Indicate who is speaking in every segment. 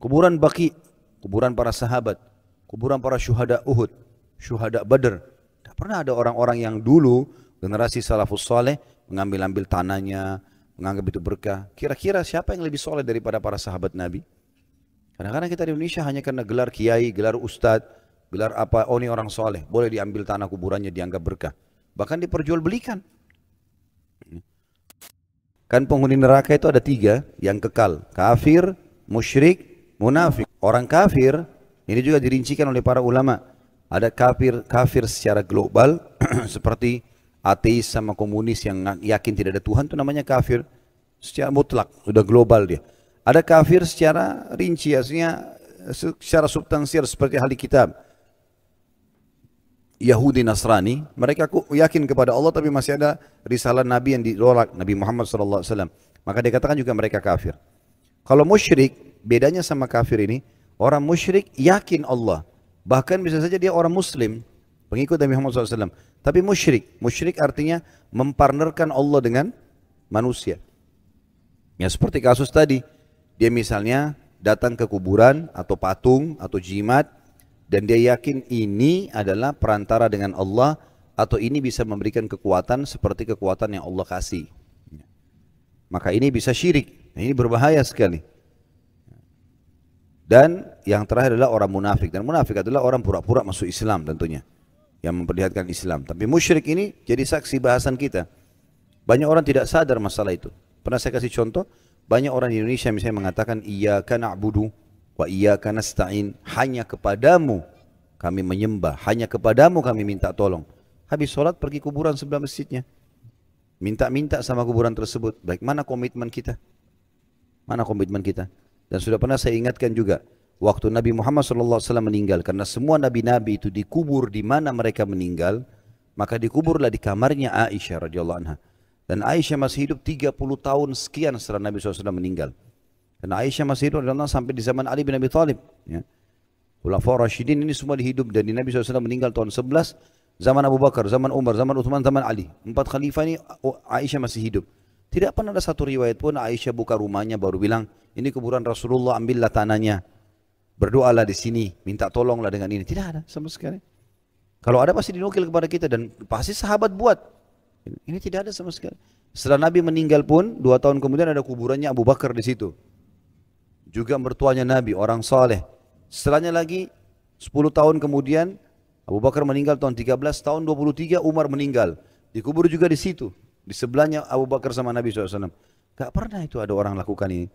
Speaker 1: kuburan Baki, kuburan para sahabat, kuburan para syuhada Uhud, syuhada Badr. Tidak pernah ada orang-orang yang dulu generasi salafus soleh mengambil-ambil tanahnya, menganggap itu berkah. Kira-kira siapa yang lebih soleh daripada para sahabat Nabi? Kadang-kadang kita di Indonesia hanya karena gelar kiai, gelar ustadz, gelar apa, oh ini orang soleh, boleh diambil tanah kuburannya dianggap berkah. Bahkan diperjualbelikan. Kan penghuni neraka itu ada tiga yang kekal. Kafir, musyrik, munafik, orang kafir, ini juga dirincikan oleh para ulama. Ada kafir kafir secara global seperti ateis sama komunis yang yakin tidak ada Tuhan itu namanya kafir secara mutlak, sudah global dia. Ada kafir secara rinci, artinya eh, secara substansial seperti ahli kitab. Yahudi Nasrani, mereka yakin kepada Allah tapi masih ada risalah Nabi yang ditolak, Nabi Muhammad SAW. Maka dikatakan juga mereka kafir. Kalau musyrik, bedanya sama kafir ini, orang musyrik yakin Allah. Bahkan bisa saja dia orang muslim, pengikut Nabi Muhammad SAW. Tapi musyrik, musyrik artinya mempartnerkan Allah dengan manusia. Ya seperti kasus tadi, dia misalnya datang ke kuburan atau patung atau jimat dan dia yakin ini adalah perantara dengan Allah atau ini bisa memberikan kekuatan seperti kekuatan yang Allah kasih. Maka ini bisa syirik Ini berbahaya sekali. Dan yang terakhir adalah orang munafik. Dan munafik adalah orang pura-pura masuk Islam tentunya. Yang memperlihatkan Islam. Tapi musyrik ini jadi saksi bahasan kita. Banyak orang tidak sadar masalah itu. Pernah saya kasih contoh. Banyak orang di Indonesia misalnya mengatakan. Iyaka na'budu wa iyaka nasta'in. Hanya kepadamu kami menyembah. Hanya kepadamu kami minta tolong. Habis sholat pergi kuburan sebelah masjidnya. Minta-minta sama kuburan tersebut. Bagaimana komitmen kita? Mana komitmen kita? Dan sudah pernah saya ingatkan juga waktu Nabi Muhammad Alaihi Wasallam meninggal, karena semua nabi-nabi itu dikubur di mana mereka meninggal, maka dikuburlah di kamarnya Aisyah radhiyallahu anha. Dan Aisyah masih hidup 30 tahun sekian setelah Nabi Alaihi Wasallam meninggal. Dan Aisyah masih hidup radhiyallahu sampai di zaman Ali bin Abi Thalib. Ya. Ulafa Rashidin ini semua dihidup dan di Nabi Wasallam meninggal tahun 11 zaman Abu Bakar, zaman Umar, zaman Uthman, zaman Ali. Empat khalifah ini oh, Aisyah masih hidup. Tidak pernah ada satu riwayat pun Aisyah buka rumahnya baru bilang, ini kuburan Rasulullah ambillah tanahnya. Berdoalah di sini, minta tolonglah dengan ini. Tidak ada sama sekali. Kalau ada pasti dinukil kepada kita dan pasti sahabat buat. Ini tidak ada sama sekali. Setelah Nabi meninggal pun, dua tahun kemudian ada kuburannya Abu Bakar di situ. Juga mertuanya Nabi, orang saleh. Setelahnya lagi, sepuluh tahun kemudian, Abu Bakar meninggal tahun 13, tahun 23 Umar meninggal. Dikubur juga di situ. Di sebelahnya Abu Bakar sama Nabi SAW. Gak pernah itu ada orang lakukan ini.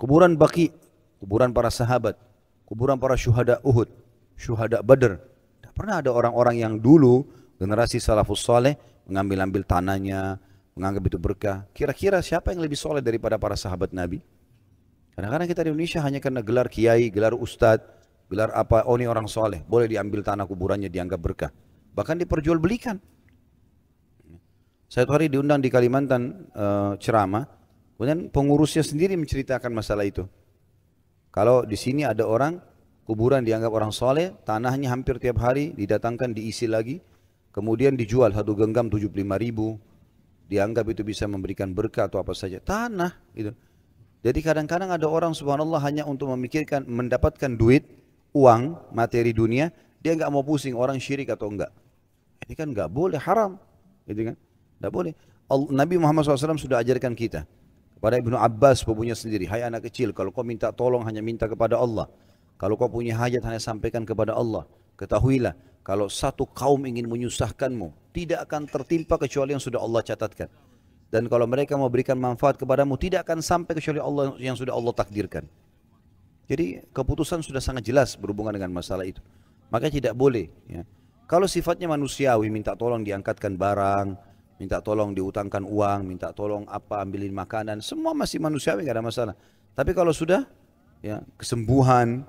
Speaker 1: Kuburan Baki, kuburan para sahabat, kuburan para syuhada Uhud, syuhada Badr. gak pernah ada orang-orang yang dulu generasi salafus soleh mengambil-ambil tanahnya, menganggap itu berkah. Kira-kira siapa yang lebih soleh daripada para sahabat Nabi? Kadang-kadang kita di Indonesia hanya karena gelar kiai, gelar ustadz, gelar apa, oh ini orang soleh, boleh diambil tanah kuburannya dianggap berkah. Bahkan diperjualbelikan. Satu hari diundang di Kalimantan e, ceramah, kemudian pengurusnya sendiri menceritakan masalah itu. Kalau di sini ada orang kuburan dianggap orang soleh, tanahnya hampir tiap hari didatangkan diisi lagi, kemudian dijual satu genggam 75 ribu, dianggap itu bisa memberikan berkah atau apa saja. Tanah gitu. Jadi kadang-kadang ada orang subhanallah hanya untuk memikirkan mendapatkan duit, uang, materi dunia, dia nggak mau pusing orang syirik atau enggak. Ini kan nggak boleh haram, gitu kan? Tak boleh. Nabi Muhammad SAW sudah ajarkan kita. Kepada Ibnu Abbas pembunyinya sendiri. Hai anak kecil, kalau kau minta tolong hanya minta kepada Allah. Kalau kau punya hajat hanya sampaikan kepada Allah. Ketahuilah, kalau satu kaum ingin menyusahkanmu, tidak akan tertimpa kecuali yang sudah Allah catatkan. Dan kalau mereka mau berikan manfaat kepadamu, tidak akan sampai kecuali Allah yang sudah Allah takdirkan. Jadi keputusan sudah sangat jelas berhubungan dengan masalah itu. Maka tidak boleh. Ya. Kalau sifatnya manusiawi minta tolong diangkatkan barang, minta tolong diutangkan uang, minta tolong apa, ambilin makanan, semua masih manusiawi nggak ada masalah. Tapi kalau sudah ya kesembuhan,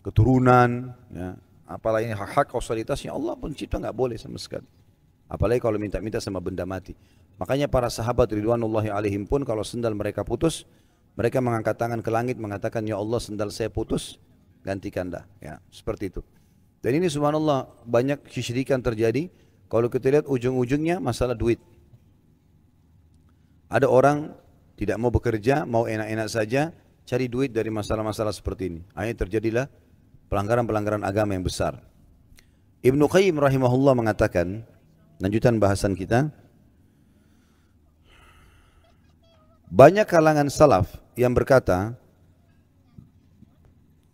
Speaker 1: keturunan, ya, apalagi hak-hak kausalitasnya Allah pun cipta nggak boleh sama sekali. Apalagi kalau minta-minta sama benda mati. Makanya para sahabat Ridwanullahi alaihim pun kalau sendal mereka putus, mereka mengangkat tangan ke langit mengatakan, Ya Allah sendal saya putus, dah Ya, seperti itu. Dan ini subhanallah banyak kesyirikan terjadi kalau kita lihat ujung-ujungnya masalah duit. Ada orang tidak mau bekerja, mau enak-enak saja, cari duit dari masalah-masalah seperti ini. Akhirnya terjadilah pelanggaran-pelanggaran agama yang besar. Ibnu Qayyim rahimahullah mengatakan, lanjutan bahasan kita, banyak kalangan salaf yang berkata,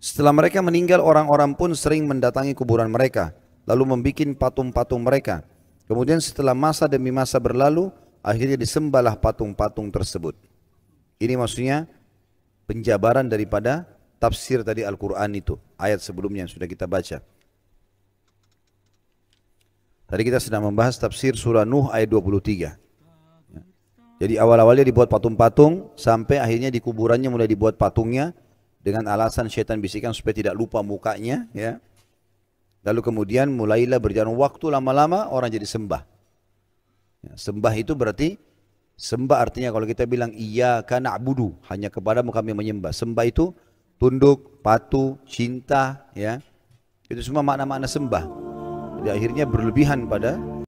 Speaker 1: setelah mereka meninggal orang-orang pun sering mendatangi kuburan mereka lalu membuat patung-patung mereka. Kemudian setelah masa demi masa berlalu, akhirnya disembahlah patung-patung tersebut. Ini maksudnya penjabaran daripada tafsir tadi Al-Quran itu, ayat sebelumnya yang sudah kita baca. Tadi kita sedang membahas tafsir surah Nuh ayat 23. Ya. Jadi awal-awalnya dibuat patung-patung, sampai akhirnya di kuburannya mulai dibuat patungnya, dengan alasan syaitan bisikan supaya tidak lupa mukanya, ya Lalu kemudian mulailah berjalan waktu lama-lama orang jadi sembah. Ya, sembah itu berarti sembah artinya kalau kita bilang iya karena abudu hanya kepadamu kami menyembah. Sembah itu tunduk, patuh, cinta, ya itu semua makna-makna sembah. Jadi akhirnya berlebihan pada